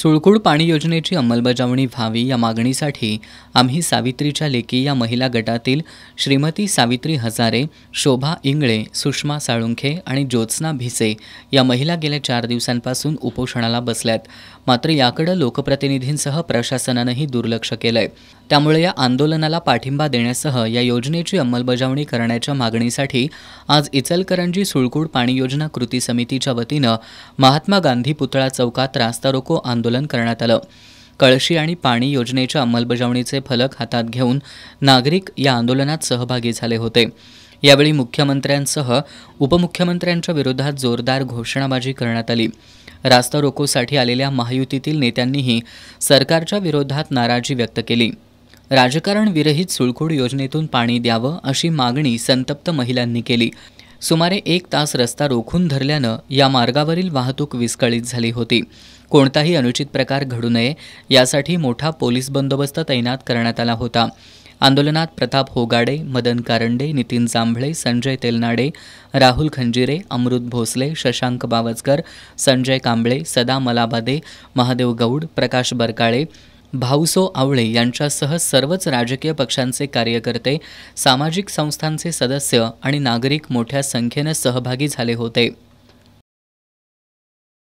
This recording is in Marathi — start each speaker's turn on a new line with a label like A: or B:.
A: सुळकुड पाणी योजनेची अंमलबजावणी व्हावी या मागणीसाठी आम्ही सावित्रीच्या लेकी या महिला गटातील श्रीमती सावित्री हजारे शोभा इंगळे सुषमा साळुंखे आणि ज्योत्स्ना भिसे या महिला गेल्या चार दिवसांपासून उपोषणाला बसल्यात मात्र याकडे लोकप्रतिनिधींसह प्रशासनानंही दुर्लक्ष केलंय त्यामुळे या आंदोलनाला पाठिंबा देण्यासह या योजनेची अंमलबजावणी करण्याच्या मागणीसाठी आज इचलकरंजी सुळकुड पाणी योजना कृती समितीच्या वतीनं महात्मा गांधी पुतळा चौकात रास्ता रोको आंदोलन आंदोलन करण्यात आलं कळशी आणि पाणी योजनेच्या अंमलबजावणीचे फलक हातात घेऊन नागरिक या आंदोलनात सहभागी झाले होते यावेळी मुख्यमंत्र्यांसह उपमुख्यमंत्र्यांच्या विरोधात जोरदार घोषणाबाजी करण्यात आली रास्ता रोकोसाठी आलेल्या महायुतीतील नेत्यांनीही सरकारच्या विरोधात नाराजी व्यक्त केली राजकारण विरहित सुळखोड योजनेतून पाणी द्यावं अशी मागणी संतप्त महिलांनी केली सुमारे एक तास रस्ता रोखून धरल्यानं या मार्गावरील वाहतूक विस्कळीत झाली होती कोणताही अनुचित प्रकार घडू नये यासाठी मोठा पोलीस बंदोबस्त तैनात करण्यात आला होता आंदोलनात प्रताप होगाडे मदन कारंडे नितीन जांभळे संजय तेलनाडे राहुल खंजिरे अमृत भोसले शशांक बावजकर संजय कांबळे सदा मलाबादे महादेव गौड प्रकाश बरकाळे भाऊसो आवळे यांच्यासह सर्वच राजकीय पक्षांचे कार्यकर्ते सामाजिक संस्थांचे सदस्य आणि नागरिक मोठ्या संख्येनं सहभागी झाले होते